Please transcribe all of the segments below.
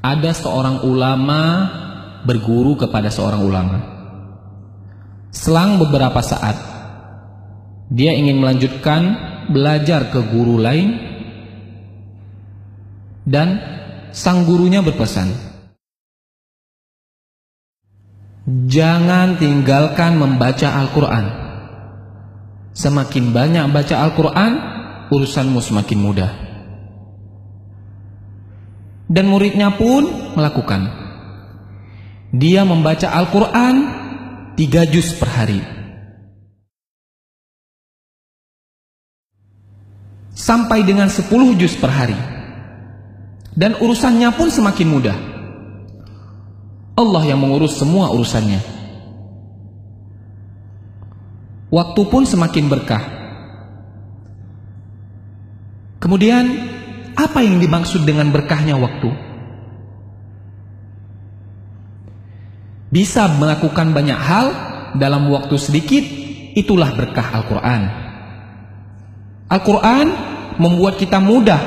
ada seorang ulama berguru kepada seorang ulama. Selang beberapa saat, dia ingin melanjutkan belajar ke guru lain, dan sang gurunya berpesan, "Jangan tinggalkan membaca Al-Quran. Semakin banyak baca Al-Quran, urusanmu semakin mudah." dan muridnya pun melakukan. Dia membaca Al-Quran tiga juz per hari. Sampai dengan sepuluh juz per hari. Dan urusannya pun semakin mudah. Allah yang mengurus semua urusannya. Waktu pun semakin berkah. Kemudian apa yang dimaksud dengan berkahnya waktu? Bisa melakukan banyak hal dalam waktu sedikit, itulah berkah Al-Quran. Al-Quran membuat kita mudah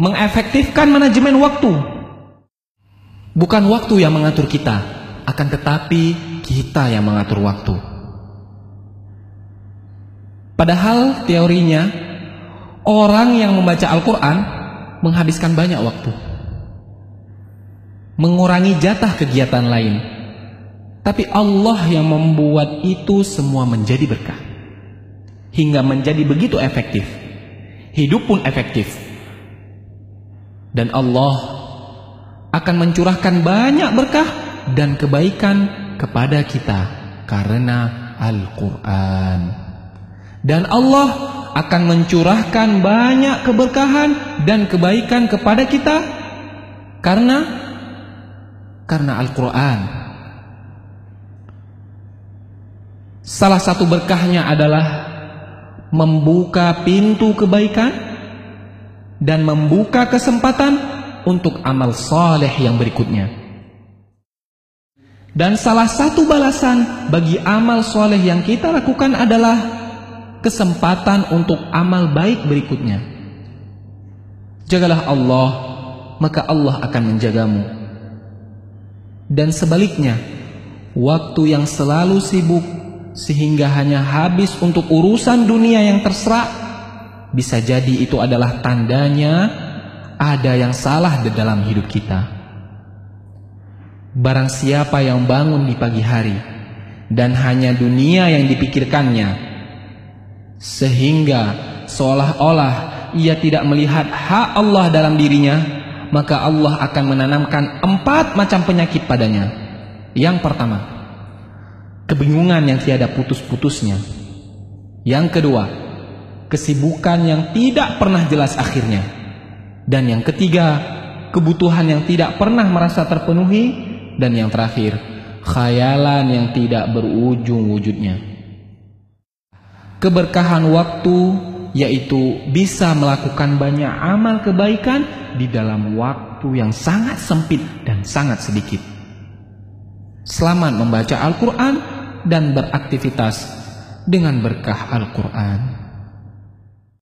mengefektifkan manajemen waktu. Bukan waktu yang mengatur kita, akan tetapi kita yang mengatur waktu. Padahal teorinya orang yang membaca Al-Quran menghabiskan banyak waktu mengurangi jatah kegiatan lain tapi Allah yang membuat itu semua menjadi berkah hingga menjadi begitu efektif hidup pun efektif dan Allah akan mencurahkan banyak berkah dan kebaikan kepada kita karena Al-Quran dan Allah akan mencurahkan banyak keberkahan dan kebaikan kepada kita karena karena Al-Qur'an. Salah satu berkahnya adalah membuka pintu kebaikan dan membuka kesempatan untuk amal saleh yang berikutnya. Dan salah satu balasan bagi amal soleh yang kita lakukan adalah kesempatan untuk amal baik berikutnya. Jagalah Allah, maka Allah akan menjagamu. Dan sebaliknya, waktu yang selalu sibuk sehingga hanya habis untuk urusan dunia yang terserak, bisa jadi itu adalah tandanya ada yang salah di dalam hidup kita. Barang siapa yang bangun di pagi hari dan hanya dunia yang dipikirkannya, sehingga seolah-olah ia tidak melihat hak Allah dalam dirinya, maka Allah akan menanamkan empat macam penyakit padanya. Yang pertama, kebingungan yang tiada putus-putusnya. Yang kedua, kesibukan yang tidak pernah jelas akhirnya. Dan yang ketiga, kebutuhan yang tidak pernah merasa terpenuhi. Dan yang terakhir, khayalan yang tidak berujung wujudnya. Keberkahan waktu yaitu bisa melakukan banyak amal kebaikan di dalam waktu yang sangat sempit dan sangat sedikit. Selamat membaca Al-Quran dan beraktivitas dengan berkah Al-Quran.